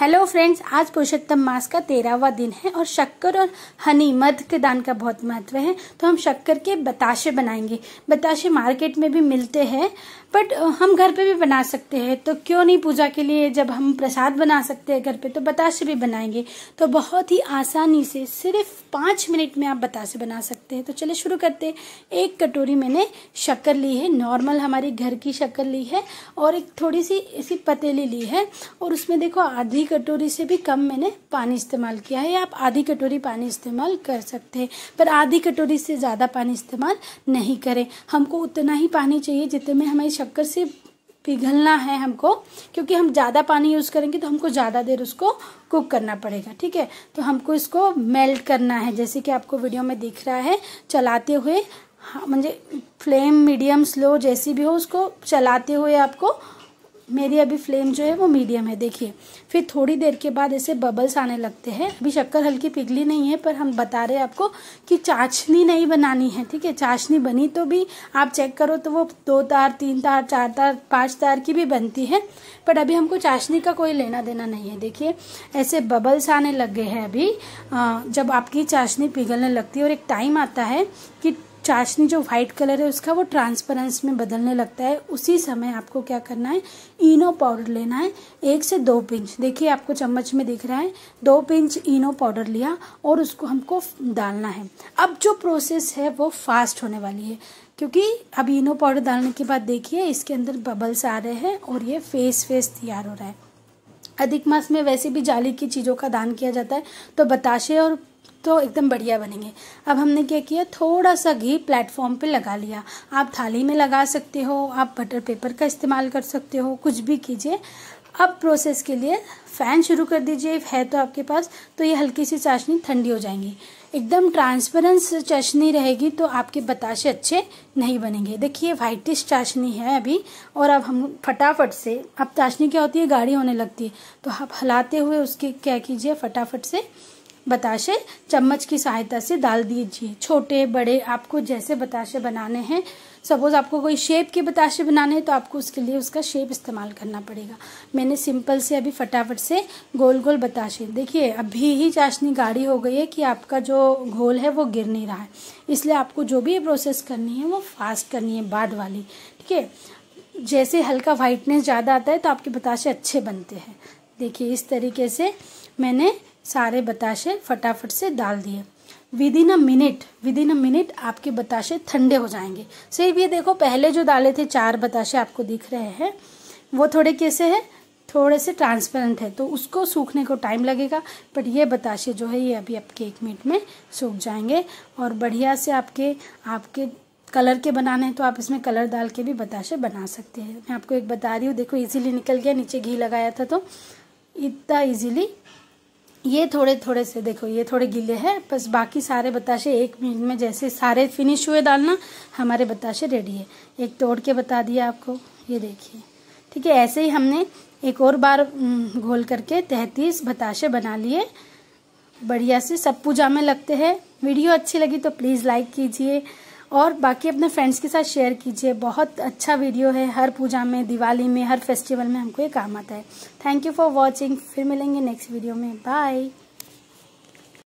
hello friends आज पुरुषोत्तम मास का तेरहवा दिन है और शक्कर और हनी मध के दान का बहुत महत्व है तो हम शक्कर के बताशे बनाएंगे बताशे मार्केट में भी मिलते हैं बट हम घर पे भी बना सकते हैं तो क्यों नहीं पूजा के लिए जब हम प्रसाद बना सकते हैं घर पे तो बताशे भी बनाएंगे तो बहुत ही आसानी से सिर्फ पाँच मिनट में आप बताशे बना सकते हैं तो चले शुरू करते हैं एक कटोरी मैंने शक्कर ली है नॉर्मल हमारी घर की शक्कर ली है और एक थोड़ी सी इसी पतीली ली है और उसमें देखो आधी कटोरी से भी कम मैंने पानी इस्तेमाल किया है आप आधी कटोरी पानी इस्तेमाल कर सकते हैं पर आधी कटोरी से ज़्यादा पानी इस्तेमाल नहीं करें हमको उतना ही पानी चाहिए जितने में हमें शक्कर से पिघलना है हमको क्योंकि हम ज़्यादा पानी यूज़ करेंगे तो हमको ज़्यादा देर उसको कुक करना पड़ेगा ठीक है तो हमको इसको मेल्ट करना है जैसे कि आपको वीडियो में दिख रहा है चलाते हुए हाँ मुझे फ्लेम मीडियम स्लो जैसी भी हो उसको चलाते हुए आपको मेरी अभी फ्लेम जो है वो मीडियम है देखिए फिर थोड़ी देर के बाद ऐसे बबल्स आने लगते हैं अभी शक्कर हल्की पिघली नहीं है पर हम बता रहे हैं आपको कि चाशनी नहीं बनानी है ठीक है चाशनी बनी तो भी आप चेक करो तो वो दो तार तीन तार चार तार पाँच तार की भी बनती है पर अभी हमको चाशनी का कोई लेना देना नहीं है देखिए ऐसे बबल्स आने लग गए हैं अभी जब आपकी चाशनी पिघलने लगती है और एक टाइम आता है कि चाशनी जो व्हाइट कलर है उसका वो ट्रांसपेरेंस में बदलने लगता है उसी समय आपको क्या करना है इनो पाउडर लेना है एक से दो पिंच देखिए आपको चम्मच में दिख रहा है दो पिंच इनो पाउडर लिया और उसको हमको डालना है अब जो प्रोसेस है वो फास्ट होने वाली है क्योंकि अब इनो पाउडर डालने के बाद देखिए इसके अंदर बबल्स आ रहे हैं और ये फेस फेस तैयार हो रहा है अधिक मास में वैसे भी जाली की चीज़ों का दान किया जाता है तो बताशे और तो एकदम बढ़िया बनेंगे अब हमने क्या किया थोड़ा सा घी प्लेटफॉर्म पे लगा लिया आप थाली में लगा सकते हो आप बटर पेपर का इस्तेमाल कर सकते हो कुछ भी कीजिए अब प्रोसेस के लिए फ़ैन शुरू कर दीजिए है तो आपके पास तो ये हल्की सी चाशनी ठंडी हो जाएंगी एकदम ट्रांसपेरेंस चाशनी रहेगी तो आपके बताशे अच्छे नहीं बनेंगे देखिए वाइटिश चाशनी है अभी और अब हम फटाफट से अब चाशनी क्या होती है गाढ़ी होने लगती है तो आप हलाते हुए उसके क्या कीजिए फटाफट से बताशे चम्मच की सहायता से डाल दीजिए छोटे बड़े आपको जैसे बताशे बनाने हैं सपोज आपको कोई शेप के बताशे बनाने हैं तो आपको उसके लिए उसका शेप इस्तेमाल करना पड़ेगा मैंने सिंपल से अभी फटाफट से गोल गोल बताशे देखिए अभी ही चाशनी गाढ़ी हो गई है कि आपका जो घोल है वो गिर नहीं रहा है इसलिए आपको जो भी प्रोसेस करनी है वो फास्ट करनी है बाद वाली ठीक है जैसे हल्का वाइटनेस ज़्यादा आता है तो आपके बताशे अच्छे बनते हैं देखिए इस तरीके से मैंने सारे बताशे फटाफट से डाल दिए within a minute within a minute आपके बताशे ठंडे हो जाएंगे सिर्फ ये देखो पहले जो डाले थे चार बताशे आपको दिख रहे हैं वो थोड़े कैसे हैं थोड़े से ट्रांसपेरेंट है तो उसको सूखने को टाइम लगेगा बट ये बताशे जो है ये अभी आपके एक मिनट में सूख जाएंगे और बढ़िया से आपके आपके कलर के बनाने हैं तो आप इसमें कलर डाल के भी बताशे बना सकते हैं मैं आपको एक बता रही हूँ देखो इजीली निकल गया नीचे घी लगाया था तो इतना इजीली ये थोड़े थोड़े से देखो ये थोड़े गीले हैं बस बाकी सारे बताशे एक मिनट में जैसे सारे फिनिश हुए डालना हमारे बताशे रेडी है एक तोड़ के बता दिया आपको ये देखिए ठीक है ऐसे ही हमने एक और बार घोल करके तैतीस बताशे बना लिए बढ़िया से सब पूजा में लगते हैं वीडियो अच्छी लगी तो प्लीज़ लाइक कीजिए और बाकी अपने फ्रेंड्स के साथ शेयर कीजिए बहुत अच्छा वीडियो है हर पूजा में दिवाली में हर फेस्टिवल में हमको ये काम आता है थैंक यू फॉर वॉचिंग फिर मिलेंगे नेक्स्ट वीडियो में बाय